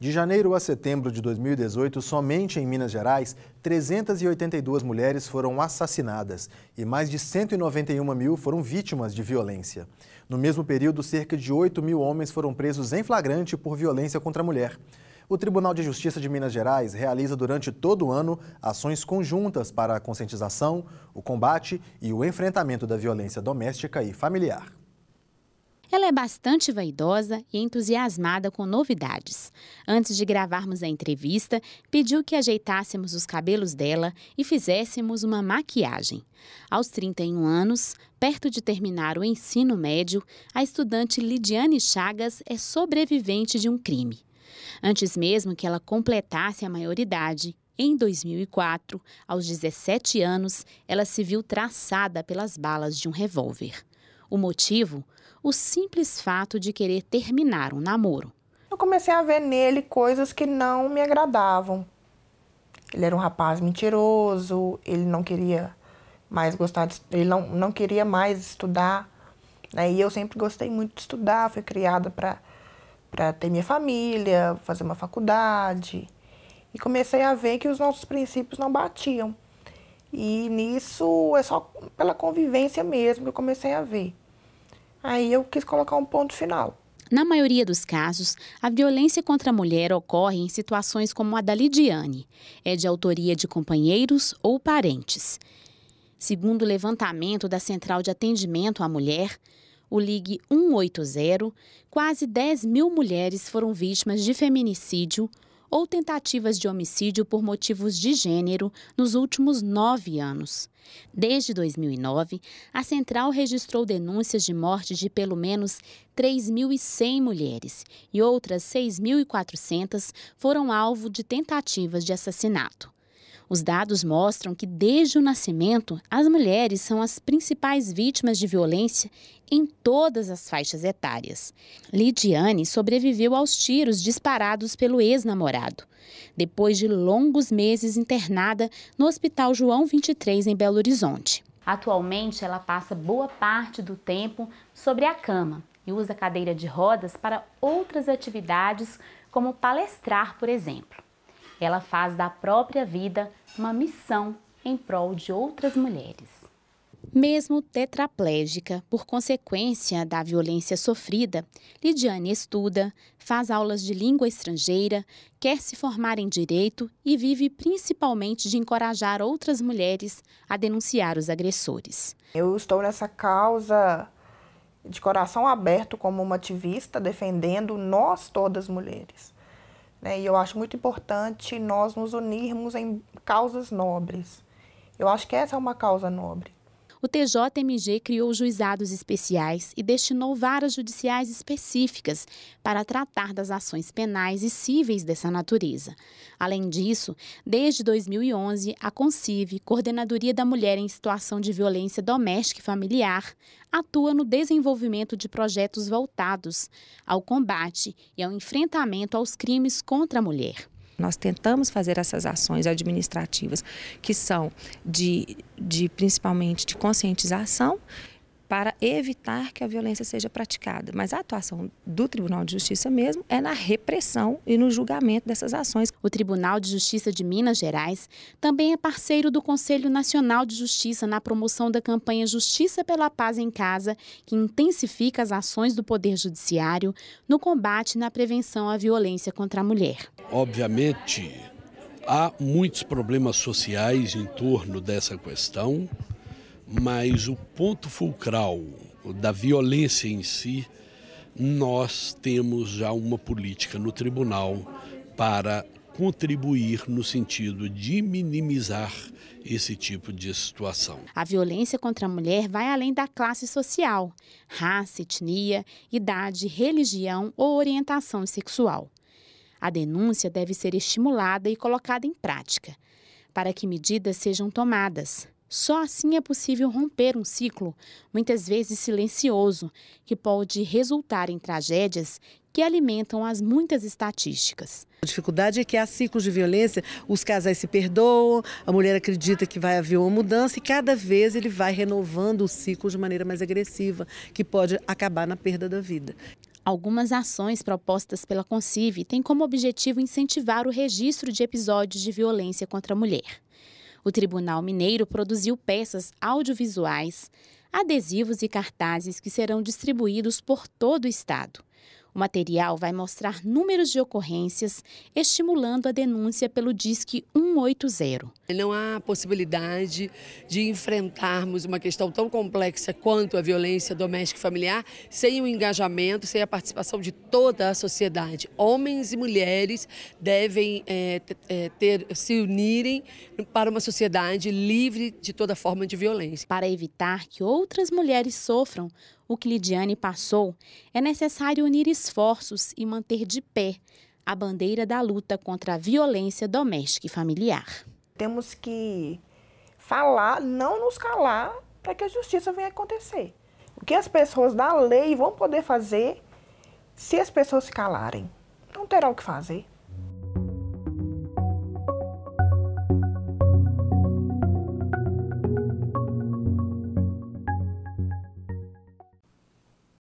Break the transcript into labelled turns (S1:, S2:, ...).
S1: De janeiro a setembro de 2018, somente em Minas Gerais, 382 mulheres foram assassinadas e mais de 191 mil foram vítimas de violência. No mesmo período, cerca de 8 mil homens foram presos em flagrante por violência contra a mulher. O Tribunal de Justiça de Minas Gerais realiza durante todo o ano ações conjuntas para a conscientização, o combate e o enfrentamento da violência doméstica e familiar.
S2: Ela é bastante vaidosa e entusiasmada com novidades. Antes de gravarmos a entrevista, pediu que ajeitássemos os cabelos dela e fizéssemos uma maquiagem. Aos 31 anos, perto de terminar o ensino médio, a estudante Lidiane Chagas é sobrevivente de um crime. Antes mesmo que ela completasse a maioridade, em 2004, aos 17 anos, ela se viu traçada pelas balas de um revólver. O motivo? o simples fato de querer terminar um namoro.
S1: Eu comecei a ver nele coisas que não me agradavam. Ele era um rapaz mentiroso, ele não queria mais gostar, de, ele não, não queria mais estudar. Né? E eu sempre gostei muito de estudar, fui criada para ter minha família, fazer uma faculdade. E comecei a ver que os nossos princípios não batiam. E nisso é só pela convivência mesmo que eu comecei a ver. Aí eu quis colocar um ponto final.
S2: Na maioria dos casos, a violência contra a mulher ocorre em situações como a da Lidiane. É de autoria de companheiros ou parentes. Segundo o levantamento da Central de Atendimento à Mulher, o Ligue 180, quase 10 mil mulheres foram vítimas de feminicídio ou tentativas de homicídio por motivos de gênero nos últimos nove anos. Desde 2009, a central registrou denúncias de morte de pelo menos 3.100 mulheres e outras 6.400 foram alvo de tentativas de assassinato. Os dados mostram que, desde o nascimento, as mulheres são as principais vítimas de violência em todas as faixas etárias. Lidiane sobreviveu aos tiros disparados pelo ex-namorado. Depois de longos meses internada no Hospital João 23, em Belo Horizonte. Atualmente, ela passa boa parte do tempo sobre a cama e usa cadeira de rodas para outras atividades, como palestrar, por exemplo. Ela faz da própria vida uma missão em prol de outras mulheres. Mesmo tetraplégica, por consequência da violência sofrida, Lidiane estuda, faz aulas de língua estrangeira, quer se formar em direito e vive principalmente de encorajar outras mulheres a denunciar os agressores.
S1: Eu estou nessa causa de coração aberto como uma ativista, defendendo nós todas mulheres. Né? E eu acho muito importante nós nos unirmos em causas nobres. Eu acho que essa é uma causa nobre o TJMG criou juizados especiais
S2: e destinou varas judiciais específicas para tratar das ações penais e cíveis dessa natureza. Além disso, desde 2011, a CONCIVE, Coordenadoria da Mulher em Situação de Violência Doméstica e Familiar, atua no desenvolvimento de projetos voltados ao combate e ao enfrentamento aos crimes contra a mulher.
S1: Nós tentamos fazer essas ações administrativas que são de, de principalmente de conscientização para evitar que a violência seja praticada. Mas a atuação do Tribunal de Justiça mesmo é na repressão
S2: e no julgamento dessas ações. O Tribunal de Justiça de Minas Gerais também é parceiro do Conselho Nacional de Justiça na promoção da campanha Justiça pela Paz em Casa, que intensifica as ações do Poder Judiciário no combate e na prevenção à violência contra a mulher.
S1: Obviamente, há muitos problemas sociais em torno dessa questão mas o ponto fulcral da violência em si, nós temos já uma política no tribunal para contribuir no sentido de minimizar esse tipo de situação.
S2: A violência contra a mulher vai além da classe social, raça, etnia, idade, religião ou orientação sexual. A denúncia deve ser estimulada e colocada em prática, para que medidas sejam tomadas. Só assim é possível romper um ciclo, muitas vezes silencioso, que pode resultar em tragédias que alimentam as muitas estatísticas. A dificuldade é que há ciclos de violência, os casais se perdoam, a mulher acredita que vai haver uma mudança e cada vez ele vai renovando o ciclo de maneira mais agressiva, que pode acabar na perda da vida. Algumas ações propostas pela Concive têm como objetivo incentivar o registro de episódios de violência contra a mulher. O Tribunal Mineiro produziu peças audiovisuais, adesivos e cartazes que serão distribuídos por todo o estado. O material vai mostrar números de ocorrências, estimulando a denúncia pelo Disque 180. Não há possibilidade de enfrentarmos uma questão tão complexa quanto a violência doméstica e
S1: familiar sem o engajamento, sem a participação de toda a sociedade. Homens e mulheres devem é, ter, se unirem para uma sociedade
S2: livre de toda forma de violência. Para evitar que outras mulheres sofram, o que Lidiane passou, é necessário unir esforços e manter de pé a bandeira da luta contra a violência doméstica e familiar.
S1: Temos que falar, não nos calar para que a justiça venha acontecer. O que as pessoas da lei vão poder fazer se as pessoas se calarem? Não terá o que fazer.